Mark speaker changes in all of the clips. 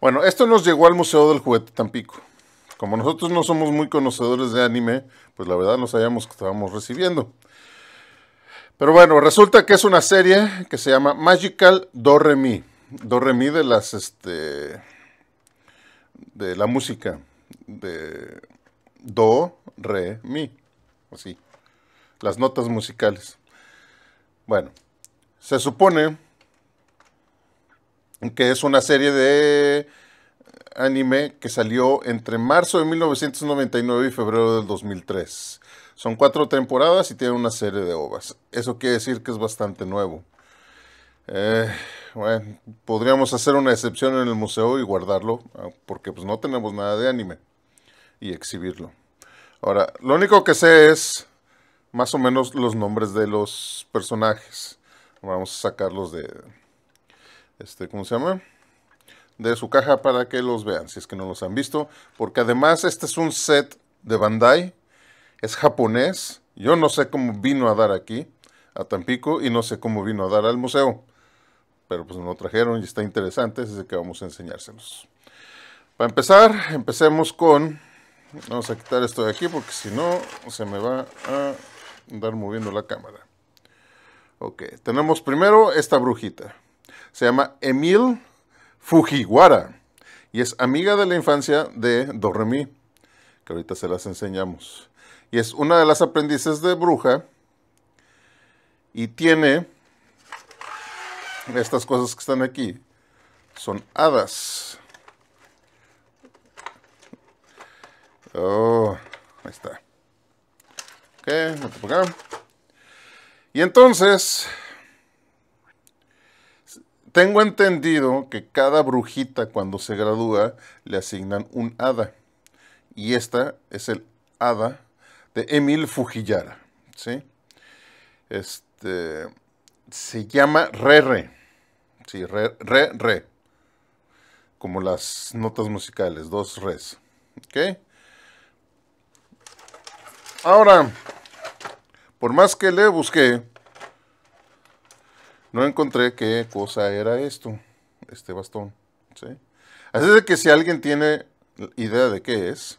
Speaker 1: Bueno, esto nos llegó al Museo del Juguete Tampico. Como nosotros no somos muy conocedores de anime, pues la verdad no sabíamos que estábamos recibiendo. Pero bueno, resulta que es una serie que se llama Magical Do Do Re Mi. Re Mi de las este de la música de do, re, mi, así. Las notas musicales. Bueno, se supone que es una serie de eh, anime que salió entre marzo de 1999 y febrero del 2003. Son cuatro temporadas y tiene una serie de ovas. Eso quiere decir que es bastante nuevo. Eh, bueno, podríamos hacer una excepción en el museo y guardarlo, ah, porque pues no tenemos nada de anime, y exhibirlo. Ahora, lo único que sé es más o menos los nombres de los personajes. Vamos a sacarlos de, este, ¿cómo se llama? De su caja para que los vean, si es que no los han visto. Porque además este es un set de Bandai, es japonés. Yo no sé cómo vino a dar aquí, a Tampico, y no sé cómo vino a dar al museo. Pero pues nos lo trajeron y está interesante, así que vamos a enseñárselos. Para empezar, empecemos con... Vamos a quitar esto de aquí porque si no se me va a andar moviendo la cámara. Ok, tenemos primero esta brujita se llama Emil Fujiwara y es amiga de la infancia de Doremi, que ahorita se las enseñamos. Y es una de las aprendices de bruja y tiene estas cosas que están aquí. Son hadas. Oh, ahí está. Ok, acá. Y entonces, tengo entendido que cada brujita cuando se gradúa le asignan un hada. Y esta es el hada de Emil Fujiyara. ¿sí? Este, se llama re, Sí, re, re, re. Como las notas musicales, dos res. Ahora, por más que le busqué, no encontré qué cosa era esto, este bastón. Así es que si alguien tiene idea de qué es,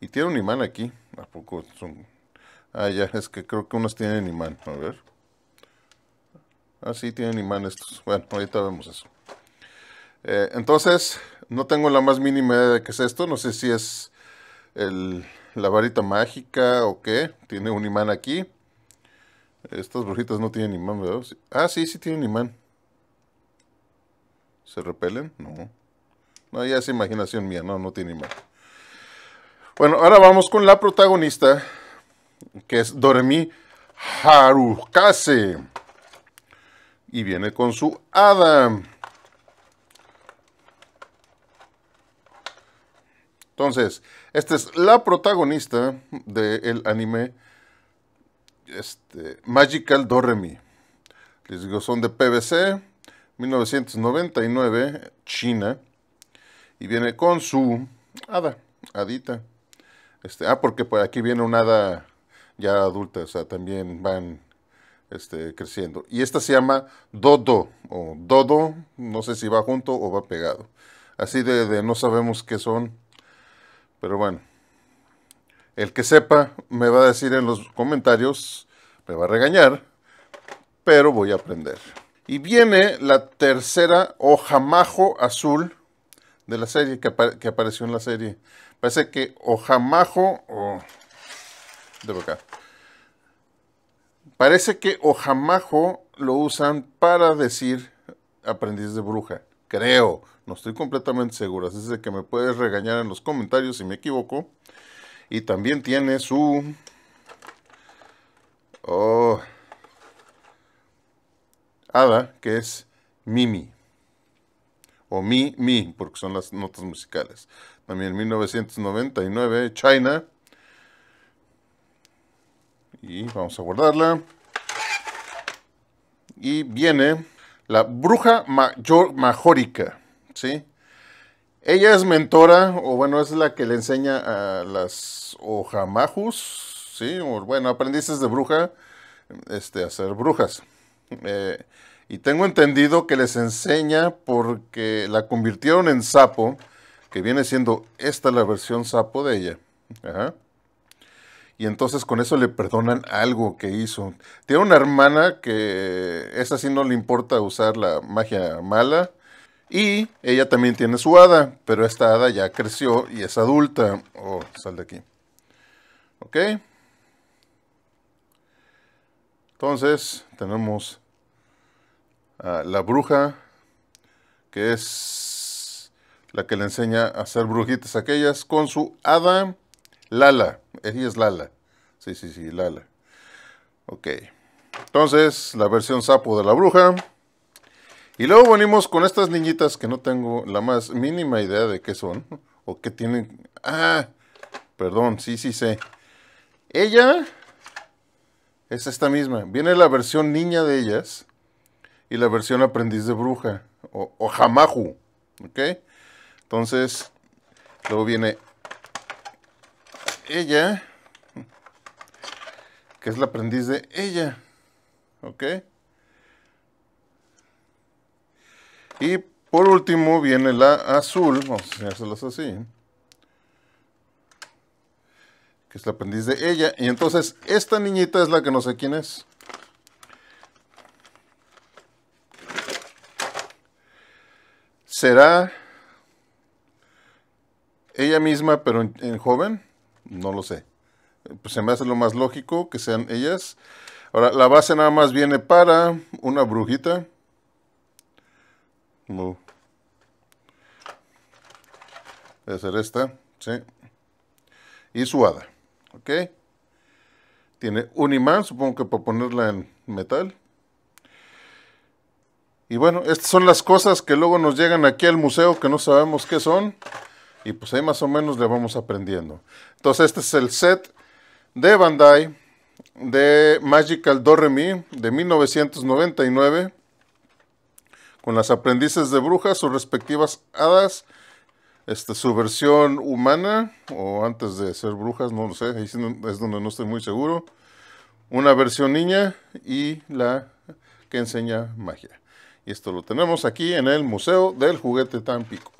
Speaker 1: y tiene un imán aquí, ¿a poco son? Ah, ya, es que creo que unos tienen imán, a ver. Ah, sí, tienen imán estos. Bueno, ahorita vemos eso. Eh, entonces, no tengo la más mínima idea de qué es esto. No sé si es la varita mágica o qué. Tiene un imán aquí. Estas brujitas no tienen imán, ¿verdad? Ah, sí, sí tienen imán. ¿Se repelen? No. No, ya es imaginación mía, no, no tiene imán. Bueno, ahora vamos con la protagonista, que es Doremi Harukase. Y viene con su Adam. Entonces, esta es la protagonista del anime este, Magical Doremi. Les digo, son de PVC, 1999, China. Y viene con su hada, hadita. Este, ah, porque por pues, aquí viene una hada ya adulta, o sea, también van este, creciendo. Y esta se llama Dodo, o Dodo, no sé si va junto o va pegado. Así de no sabemos qué son, pero bueno. El que sepa me va a decir en los comentarios, me va a regañar, pero voy a aprender. Y viene la tercera ojamajo azul de la serie, que, apareció en la serie. Parece que ojamajo acá. Parece que ojamajo lo usan para decir aprendiz de bruja. Creo, no estoy completamente seguro, así es de que me puedes regañar en los comentarios si me equivoco. Y también tiene su... Oh, hada, que es Mimi. O Mi, Mi, porque son las notas musicales. También en 1999, China. Y vamos a guardarla. Y viene la bruja mayor majórica, ¿sí? Ella es mentora, o bueno, es la que le enseña a las ojamajus, ¿sí? O bueno, aprendices de bruja, este, a ser brujas. Eh, y tengo entendido que les enseña porque la convirtieron en sapo, que viene siendo esta la versión sapo de ella. Ajá. Y entonces con eso le perdonan algo que hizo. Tiene una hermana que esa sí no le importa usar la magia mala. Y ella también tiene su hada, pero esta hada ya creció y es adulta. Oh, sal de aquí. Ok. Entonces tenemos a la bruja, que es la que le enseña a hacer brujitas aquellas, con su hada Lala. Ella es Lala. Sí, sí, sí, Lala. Ok. Entonces, la versión sapo de la bruja. Y luego venimos con estas niñitas que no tengo la más mínima idea de qué son o qué tienen. Ah, perdón, sí, sí sé. Ella es esta misma. Viene la versión niña de ellas y la versión aprendiz de bruja o, jamaju. ¿Ok? Entonces, luego viene ella, que es la aprendiz de ella. ¿Ok? Y por último viene la azul, vamos a enseñárselas así, que es la aprendiz de ella. Y entonces esta niñita es la que no sé quién es. ¿Será ella misma pero en, en joven? No lo sé. Pues se me hace lo más lógico que sean ellas. Ahora, la base nada más viene para una brujita. Voy a hacer esta, Y su hada, ¿ok? Tiene un imán, supongo que para ponerla en metal. Y bueno, estas son las cosas que luego nos llegan aquí al museo que no sabemos qué son. Y pues ahí más o menos le vamos aprendiendo. Entonces este es el set de Bandai de Magical Doremi de 1999 con las aprendices de brujas, sus respectivas hadas, este, su versión humana, o antes de ser brujas, no lo sé, ahí es donde no estoy muy seguro. Una versión niña y la que enseña magia. Y esto lo tenemos aquí en el Museo del Juguete Tampico.